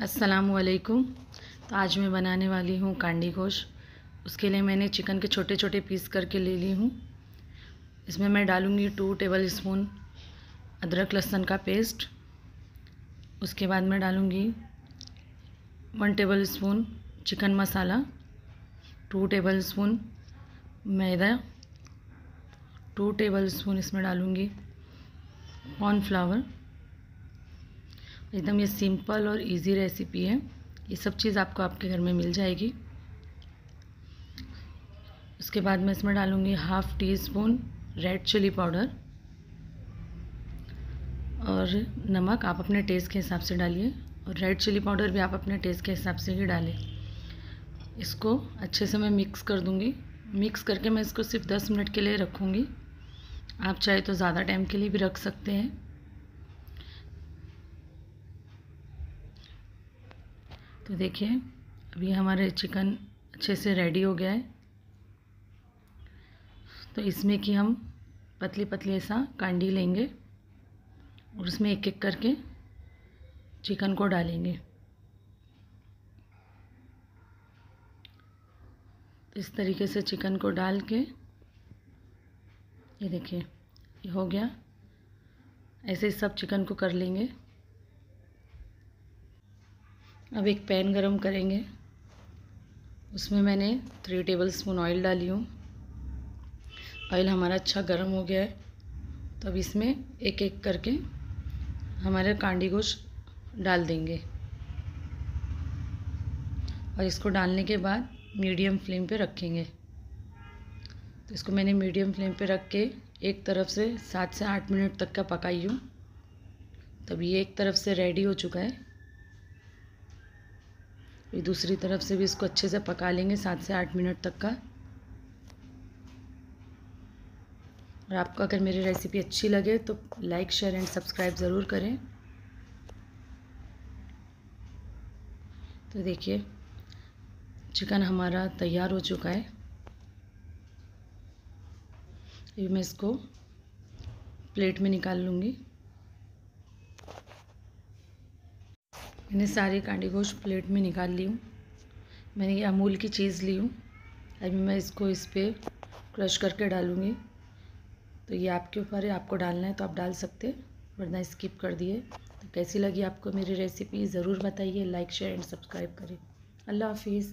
वालेकुम तो आज मैं बनाने वाली हूँ कांडी गोश उसके लिए मैंने चिकन के छोटे छोटे पीस करके ले ली हूँ इसमें मैं डालूँगी टू टेबल स्पून अदरक लहसुन का पेस्ट उसके बाद मैं डालूँगी one tablespoon chicken masala two tablespoon मैदा टू टेबल स्पून इसमें डालूँगी कॉर्नफ्लावर एकदम ये सिंपल और इजी रेसिपी है ये सब चीज़ आपको आपके घर में मिल जाएगी उसके बाद मैं इसमें डालूँगी half teaspoon red chilli powder और नमक आप अपने टेस्ट के हिसाब से डालिए और रेड चिली पाउडर भी आप अपने टेस्ट के हिसाब से ही डालें इसको अच्छे से मैं मिक्स कर दूँगी मिक्स करके मैं इसको सिर्फ 10 मिनट के लिए रखूँगी आप चाहे तो ज़्यादा टाइम के लिए भी रख सकते हैं तो देखिए अभी हमारे चिकन अच्छे से रेडी हो गया है तो इसमें कि हम पतली पतली ऐसा कांडी लेंगे और उसमें एक एक करके चिकन को डालेंगे तो इस तरीके से चिकन को डाल के ये देखिए ये हो गया ऐसे ही सब चिकन को कर लेंगे अब एक पैन गरम करेंगे उसमें मैंने थ्री टेबल स्पून ऑयल डाली हूँ ऑयल हमारा अच्छा गर्म हो गया है तो इसमें एक एक करके हमारे कांडी गोश्त डाल देंगे और इसको डालने के बाद मीडियम फ्लेम पे रखेंगे तो इसको मैंने मीडियम फ्लेम पे रख के एक तरफ से सात से आठ मिनट तक का पकाई हूँ तब ये एक तरफ से रेडी हो चुका है ये दूसरी तरफ से भी इसको अच्छे से पका लेंगे सात से आठ मिनट तक का और आपको अगर मेरी रेसिपी अच्छी लगे तो लाइक शेयर एंड सब्सक्राइब ज़रूर करें तो देखिए चिकन हमारा तैयार हो चुका है अभी मैं इसको प्लेट में निकाल लूँगी मैंने सारे कांडे गोश्त प्लेट में निकाल ली हूँ मैंने ये अमूल की चीज़ ली हूँ अभी मैं इसको इस पर क्रश करके डालूँगी तो ये आपके ऊपर है आपको डालना है तो आप डाल सकते वरना स्किप कर दिए तो कैसी लगी आपको मेरी रेसिपी ज़रूर बताइए लाइक शेयर एंड सब्सक्राइब करें अल्लाह हाफिज़